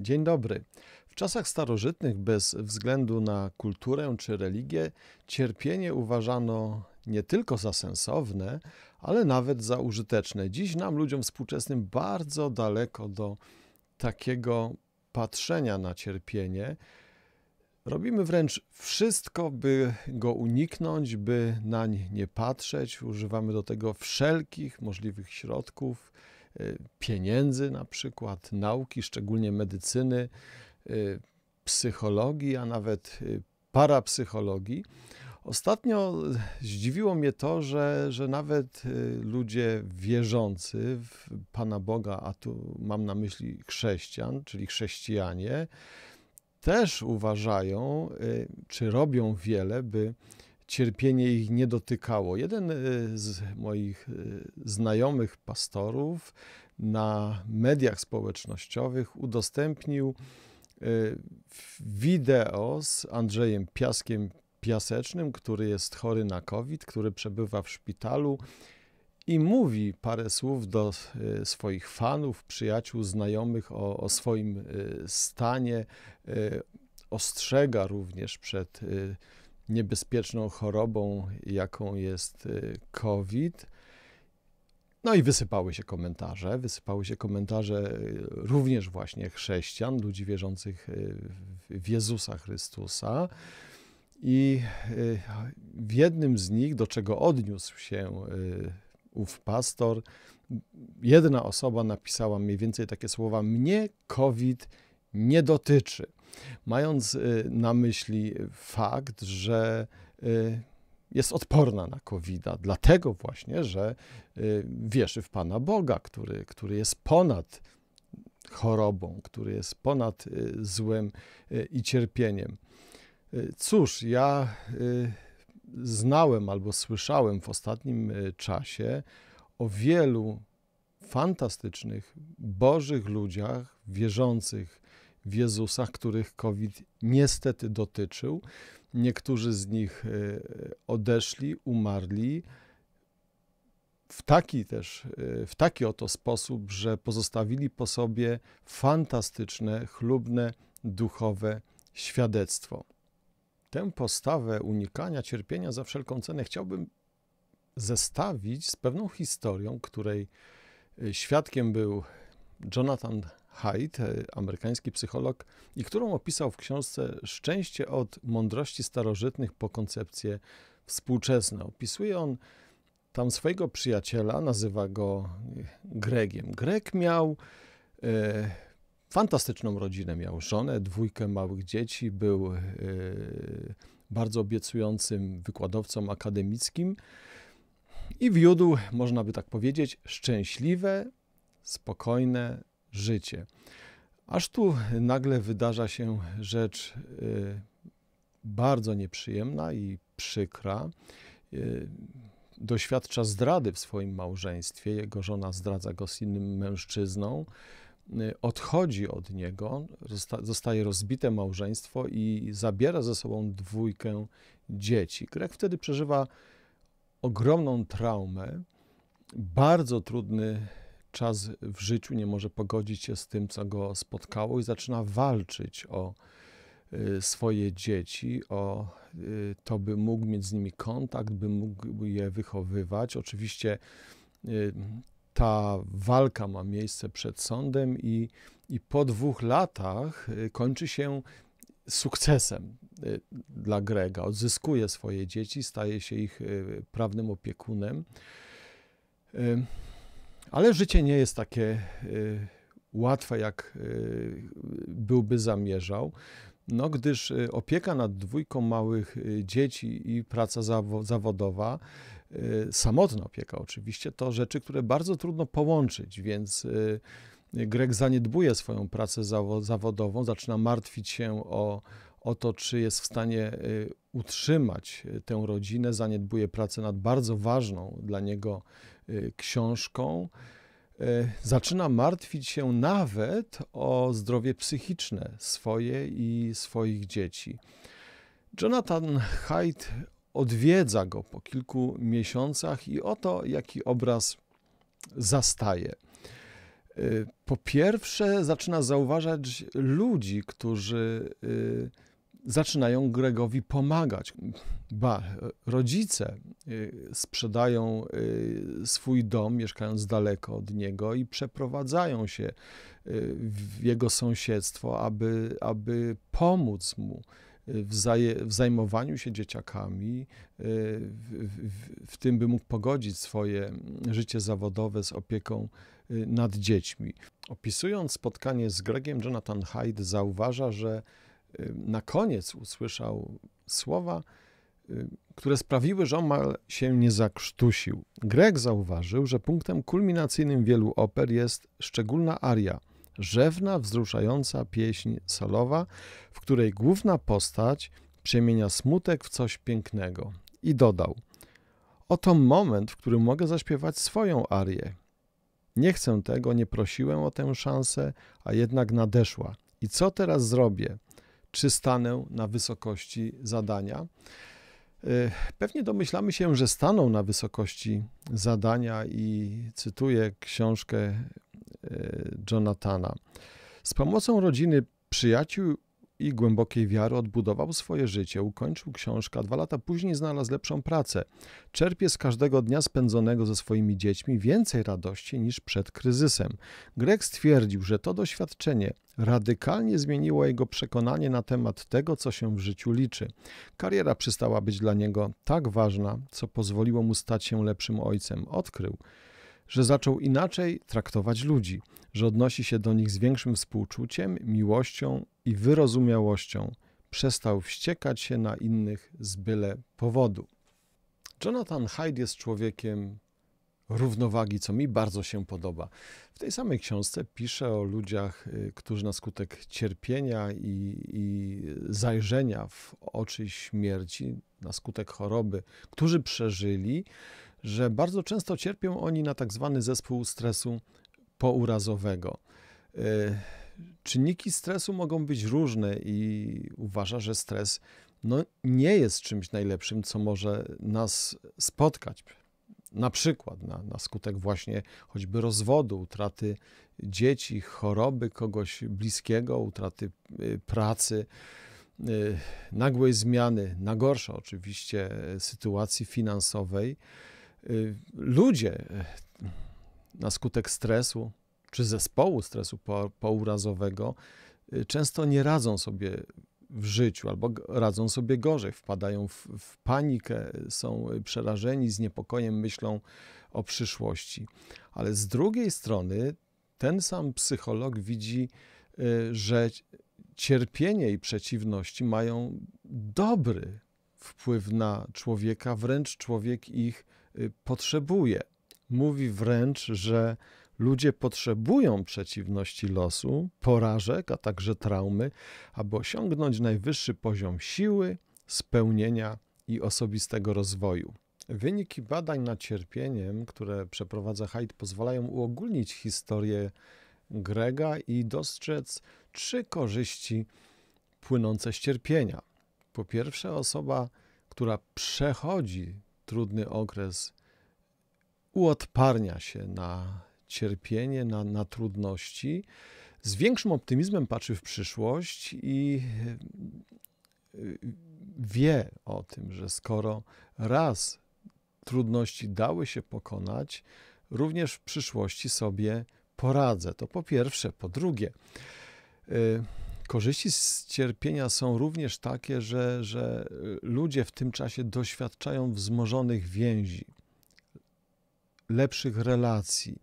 Dzień dobry. W czasach starożytnych, bez względu na kulturę czy religię, cierpienie uważano nie tylko za sensowne, ale nawet za użyteczne. Dziś nam, ludziom współczesnym, bardzo daleko do takiego patrzenia na cierpienie. Robimy wręcz wszystko, by go uniknąć, by nań nie patrzeć. Używamy do tego wszelkich możliwych środków Y, pieniędzy, na przykład nauki, szczególnie medycyny, y, psychologii, a nawet y, parapsychologii. Ostatnio zdziwiło mnie to, że, że nawet ludzie wierzący w Pana Boga, a tu mam na myśli chrześcijan, czyli chrześcijanie, też uważają, czy robią wiele, by cierpienie ich nie dotykało. Jeden y, z moich y, znajomych pastorów na mediach społecznościowych udostępnił y, wideo z Andrzejem Piaskiem Piasecznym, który jest chory na COVID, który przebywa w szpitalu i mówi parę słów do swoich fanów, przyjaciół, znajomych o, o swoim stanie. Ostrzega również przed niebezpieczną chorobą, jaką jest y, COVID. No i wysypały się komentarze. Wysypały się komentarze y, również właśnie chrześcijan, ludzi wierzących y, w Jezusa Chrystusa. I w jednym z nich, do czego odniósł się ów pastor, jedna osoba napisała mniej więcej takie słowa: Mnie COVID nie dotyczy mając y, na myśli fakt, że y, jest odporna na covid dlatego właśnie, że y, wierzy w Pana Boga, który, który jest ponad chorobą, który jest ponad złem i cierpieniem. Cóż, ja znałem albo słyszałem w ostatnim czasie o wielu fantastycznych, bożych ludziach wierzących w Jezusach, których COVID niestety dotyczył. Niektórzy z nich e, odeszli, umarli w taki też, e, w taki oto sposób, że pozostawili po sobie fantastyczne, chlubne, duchowe świadectwo. Tę postawę unikania cierpienia za wszelką cenę chciałbym zestawić z pewną historią, której e, świadkiem był Jonathan Haidt, e, amerykański psycholog, i którą opisał w książce Szczęście od mądrości starożytnych po koncepcję współczesną. Opisuje on tam swojego przyjaciela, nazywa go e, Gregiem. Greg miał e, fantastyczną rodzinę, miał żonę, dwójkę małych dzieci, był e, bardzo obiecującym wykładowcą akademickim i wiódł, można by tak powiedzieć, szczęśliwe, spokojne życie. Aż tu nagle wydarza się rzecz y, bardzo nieprzyjemna i przykra. Y, doświadcza zdrady w swoim małżeństwie. Jego żona zdradza go z innym mężczyzną. Y, odchodzi od niego, zostaje rozbite małżeństwo i zabiera ze sobą dwójkę dzieci. Grek wtedy przeżywa ogromną traumę, bardzo trudny czas w życiu nie może pogodzić się z tym, co go spotkało, i zaczyna walczyć o y, swoje dzieci, o y, to, by mógł mieć z nimi kontakt, by mógł je wychowywać. Oczywiście y, ta walka ma miejsce przed sądem, i, i po dwóch latach kończy się sukcesem dla Grega. Odzyskuje swoje dzieci, staje się ich prawnym opiekunem. Ale życie nie jest takie y, łatwe, jak y, byłby zamierzał. No, gdyż y, opieka nad dwójką małych dzieci i praca zawodowa, samotna opieka oczywiście, to rzeczy, które bardzo trudno połączyć, więc Greg zaniedbuje swoją pracę zawodową, zaczyna martwić się o o to, czy jest w stanie y, utrzymać y, tę rodzinę, zaniedbuje pracę nad bardzo ważną dla niego y, książką. Zaczyna martwić się nawet o zdrowie psychiczne swoje i swoich dzieci. Jonathan Haidt odwiedza go po kilku miesiącach i oto jaki obraz zastaje. Po pierwsze, zaczyna zauważać ludzi, którzy zaczynają Gregowi pomagać. Ba, rodzice y, sprzedają y, swój dom, mieszkając daleko od niego, i przeprowadzają się y, w jego sąsiedztwo, aby, aby pomóc mu w, w zajmowaniu się dzieciakami, w, w, w tym, by mógł pogodzić swoje życie zawodowe z opieką nad dziećmi. Opisując spotkanie z Gregiem, Jonathan Hyde zauważa, że Y, na koniec usłyszał słowa, y, które sprawiły, że omal się nie zakrztusił. Grek zauważył, że punktem kulminacyjnym wielu oper jest szczególna aria, rzewna, wzruszająca pieśń solowa, w której główna postać przemienia smutek w coś pięknego. I dodał: Oto moment, w którym mogę zaśpiewać swoją arię. Nie chcę tego, nie prosiłem o tę szansę, a jednak nadeszła. I co teraz zrobię? czy stanę na wysokości zadania. Y, pewnie domyślamy się, że staną na wysokości zadania i cytuję książkę y, Jonathana. Z pomocą rodziny, przyjaciół i głębokiej wiary odbudował swoje życie, ukończył książkę, a dwa lata później znalazł lepszą pracę. Czerpie z każdego dnia spędzonego ze swoimi dziećmi więcej radości niż przed kryzysem. Greg stwierdził, że to doświadczenie radykalnie zmieniło jego przekonanie na temat tego, co się w życiu liczy. Kariera przestała być dla niego tak ważna, co pozwoliło mu stać się lepszym ojcem. Odkrył, że zaczął inaczej traktować ludzi, że odnosi się do nich z większym współczuciem, miłością i wyrozumiałością przestał wściekać się na innych z byle powodu. Jonathan Hyde jest człowiekiem równowagi, co mi bardzo się podoba. W tej samej książce pisze o ludziach, y, którzy na skutek cierpienia i, i zajrzenia w oczy śmierci, na skutek choroby, którzy przeżyli, że bardzo często cierpią oni na tak zwany zespół stresu pourazowego. Y, czynniki stresu mogą być różne i uważa, że stres no, nie jest czymś najlepszym, co może nas spotkać. Na przykład na, na skutek właśnie choćby rozwodu, utraty dzieci, choroby kogoś bliskiego, utraty y, pracy, y, nagłej zmiany, na gorsze oczywiście y, sytuacji finansowej. Ludzie na skutek stresu, czy zespołu stresu pourazowego y, często nie radzą sobie w życiu albo radzą sobie gorzej, wpadają w, w panikę, są przerażeni z niepokojem, myślą o przyszłości. Ale z drugiej strony ten sam psycholog widzi, y, że cierpienie i przeciwności mają dobry wpływ na człowieka, wręcz człowiek ich y, potrzebuje. Mówi wręcz, że Ludzie potrzebują przeciwności losu, porażek, a także traumy, aby osiągnąć najwyższy poziom siły, spełnienia i osobistego rozwoju. Wyniki badań nad cierpieniem, które przeprowadza Hyde, pozwalają uogólnić historię Grega i dostrzec trzy korzyści płynące z cierpienia. Po pierwsze, osoba, która przechodzi trudny okres, uodparnia się na cierpienie, na, na trudności, z większym optymizmem patrzy w przyszłość i y, wie o tym, że skoro raz trudności dały się pokonać, również w przyszłości sobie poradzę. To po pierwsze. Po drugie, y, korzyści z cierpienia są również takie, że, że ludzie w tym czasie doświadczają wzmożonych więzi, lepszych relacji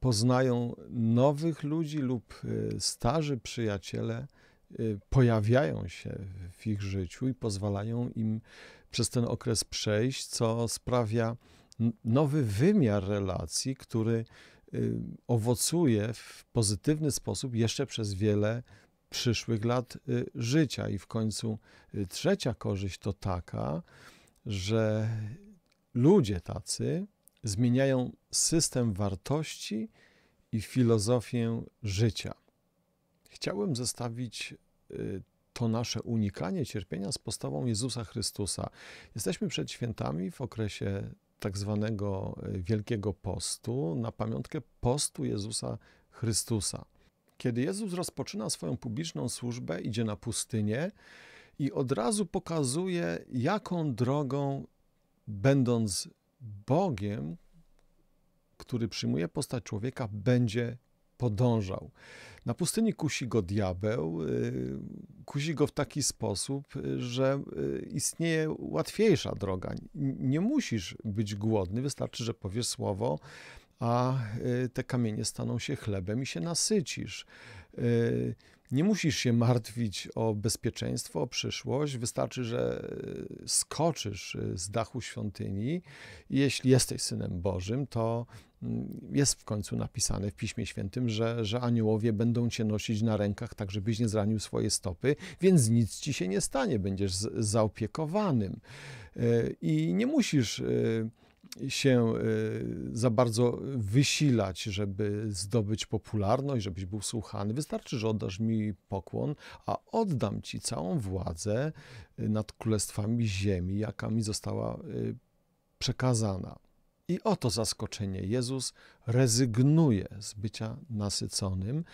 poznają nowych ludzi lub e, starzy przyjaciele e, pojawiają się w ich życiu i pozwalają im przez ten okres przejść, co sprawia nowy wymiar relacji, który e, owocuje w pozytywny sposób jeszcze przez wiele przyszłych lat życia. I w końcu trzecia korzyść to taka, że ludzie tacy zmieniają system wartości i filozofię życia. Chciałbym zestawić y, to nasze unikanie cierpienia z postawą Jezusa Chrystusa. Jesteśmy przed świętami w okresie tak zwanego y, Wielkiego Postu na pamiątkę postu Jezusa Chrystusa. Kiedy Jezus rozpoczyna swoją publiczną służbę, idzie na pustynię i od razu pokazuje, jaką drogą, będąc Bogiem, który przyjmuje postać człowieka, będzie podążał. Na pustyni kusi go diabeł, y, kusi go w taki sposób, że y, istnieje łatwiejsza droga. Nie musisz być głodny, wystarczy, że powiesz słowo, a y, te kamienie staną się chlebem i się nasycisz. Nie musisz się martwić o bezpieczeństwo, o przyszłość. Wystarczy, że e, skoczysz e, z dachu świątyni. Jeśli jesteś synem Bożym, to mm, jest w końcu napisane w Piśmie Świętym, że, że aniołowie będą cię nosić na rękach, tak żebyś nie zranił swoje stopy, więc nic ci się nie stanie, będziesz zaopiekowanym. E, I nie musisz się y, za bardzo wysilać, żeby zdobyć popularność, żebyś był słuchany. Wystarczy, że oddasz mi pokłon, a oddam ci całą władzę y, nad królestwami ziemi, jaka mi została y, przekazana. I oto zaskoczenie. Jezus rezygnuje z bycia nasyconym,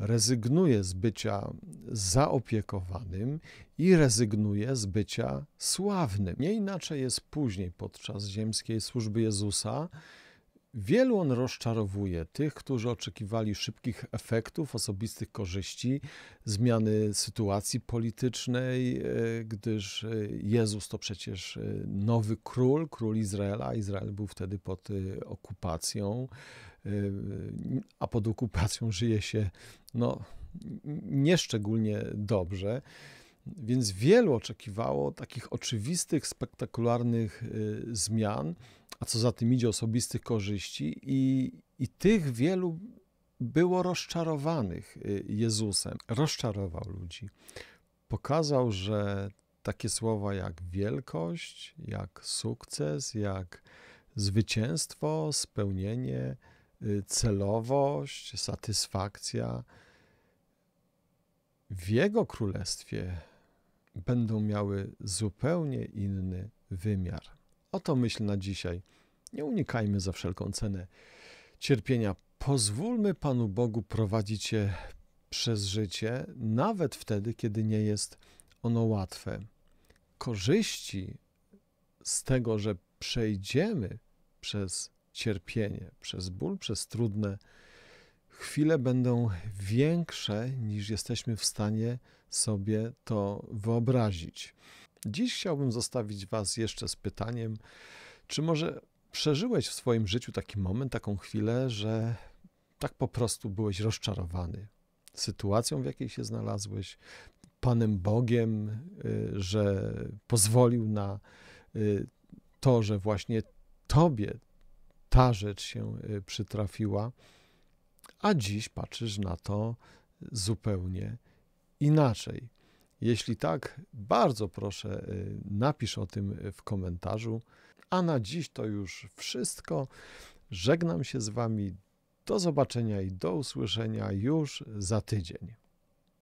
rezygnuje z bycia zaopiekowanym i rezygnuje z bycia sławnym. Nie inaczej jest później podczas ziemskiej służby Jezusa. Wielu on rozczarowuje tych, którzy oczekiwali szybkich efektów, osobistych korzyści, zmiany sytuacji politycznej, e, gdyż e, Jezus to przecież e, nowy król, król Izraela. Izrael był wtedy pod okupacją, a pod okupacją żyje się no, nieszczególnie dobrze. Więc wielu oczekiwało takich oczywistych, spektakularnych y, zmian, a co za tym idzie, osobistych korzyści, i, i tych wielu było rozczarowanych y, Jezusem. Rozczarował ludzi. Pokazał, że takie słowa jak wielkość, jak sukces, jak zwycięstwo, spełnienie, Y, celowość, satysfakcja w Jego Królestwie będą miały zupełnie inny wymiar. Oto myśl na dzisiaj. Nie unikajmy za wszelką cenę cierpienia. Pozwólmy Panu Bogu prowadzić Cię przez życie, nawet wtedy, kiedy nie jest ono łatwe. Korzyści z tego, że przejdziemy przez cierpienie, przez ból, przez trudne chwile będą większe niż jesteśmy w stanie sobie to wyobrazić. Dziś chciałbym zostawić Was jeszcze z pytaniem, czy może przeżyłeś w swoim życiu taki moment, taką chwilę, że tak po prostu byłeś rozczarowany sytuacją, w jakiej się znalazłeś, Panem Bogiem, y, że pozwolił na y, to, że właśnie Tobie ta rzecz się y, przytrafiła, a dziś patrzysz na to zupełnie inaczej. Jeśli tak, bardzo proszę, y, napisz o tym w komentarzu. A na dziś to już wszystko. Żegnam się z Wami. Do zobaczenia i do usłyszenia już za tydzień.